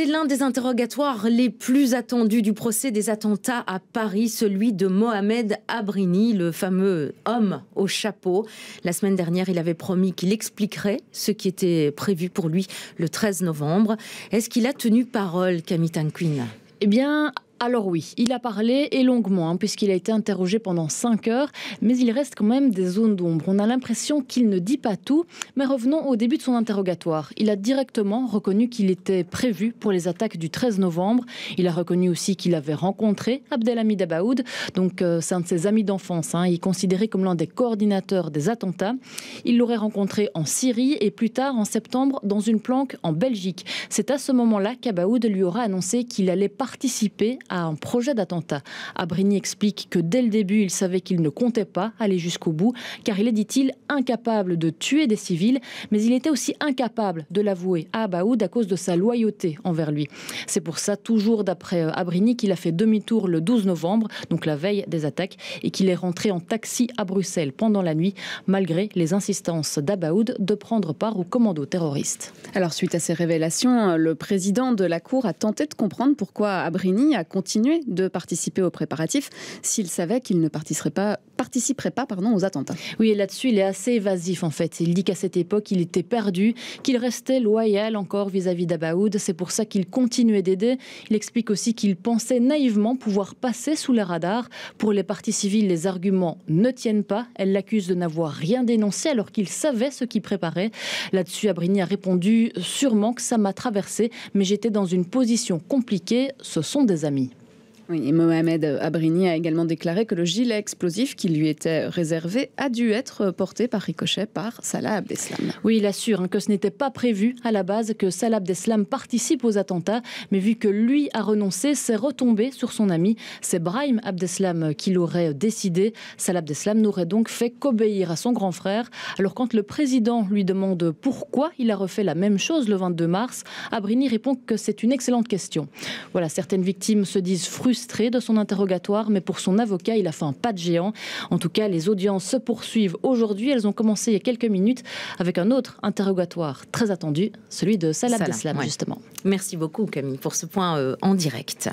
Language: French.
C'est l'un des interrogatoires les plus attendus du procès des attentats à Paris, celui de Mohamed Abrini, le fameux homme au chapeau. La semaine dernière, il avait promis qu'il expliquerait ce qui était prévu pour lui le 13 novembre. Est-ce qu'il a tenu parole, Camille Tanquin eh bien, alors oui, il a parlé et longuement, hein, puisqu'il a été interrogé pendant 5 heures, mais il reste quand même des zones d'ombre. On a l'impression qu'il ne dit pas tout, mais revenons au début de son interrogatoire. Il a directement reconnu qu'il était prévu pour les attaques du 13 novembre. Il a reconnu aussi qu'il avait rencontré Abdelhamid Abaoud, donc euh, c'est un de ses amis d'enfance. Hein. Il est considéré comme l'un des coordinateurs des attentats. Il l'aurait rencontré en Syrie et plus tard en septembre dans une planque en Belgique. C'est à ce moment-là qu'Abaoud lui aura annoncé qu'il allait participer à un projet d'attentat. Abrini explique que dès le début, il savait qu'il ne comptait pas aller jusqu'au bout, car il est, dit-il, incapable de tuer des civils, mais il était aussi incapable de l'avouer à Abaoud à cause de sa loyauté envers lui. C'est pour ça, toujours d'après euh, Abrini, qu'il a fait demi-tour le 12 novembre, donc la veille des attaques, et qu'il est rentré en taxi à Bruxelles pendant la nuit, malgré les insistances d'Abaoud de prendre part au commando terroriste. Alors, suite à ces révélations, le président de la Cour a tenté de comprendre pourquoi Abrini a continuer de participer aux préparatifs s'il savait qu'il ne participerait pas, pardon, aux attentats. Oui, et là-dessus, il est assez évasif en fait. Il dit qu'à cette époque, il était perdu, qu'il restait loyal encore vis-à-vis d'Abaoud. C'est pour ça qu'il continuait d'aider. Il explique aussi qu'il pensait naïvement pouvoir passer sous les radars. Pour les partis civils, les arguments ne tiennent pas. Elle l'accuse de n'avoir rien dénoncé alors qu'il savait ce qu'il préparait. Là-dessus, Abrini a répondu sûrement que ça m'a traversé, mais j'étais dans une position compliquée. Ce sont des amis. Mohamed Abrini a également déclaré que le gilet explosif qui lui était réservé a dû être porté par ricochet par Salah Abdeslam. Oui, il assure hein, que ce n'était pas prévu à la base que Salah Abdeslam participe aux attentats, mais vu que lui a renoncé, c'est retombé sur son ami. C'est Brahim Abdeslam qui l'aurait décidé. Salah Abdeslam n'aurait donc fait qu'obéir à son grand frère. Alors quand le président lui demande pourquoi il a refait la même chose le 22 mars, Abrini répond que c'est une excellente question. Voilà, certaines victimes se disent frustrées frustré de son interrogatoire, mais pour son avocat, il a fait un pas de géant. En tout cas, les audiences se poursuivent aujourd'hui. Elles ont commencé il y a quelques minutes avec un autre interrogatoire très attendu, celui de Salah Abdeslam, justement. Merci beaucoup, Camille, pour ce point euh, en direct.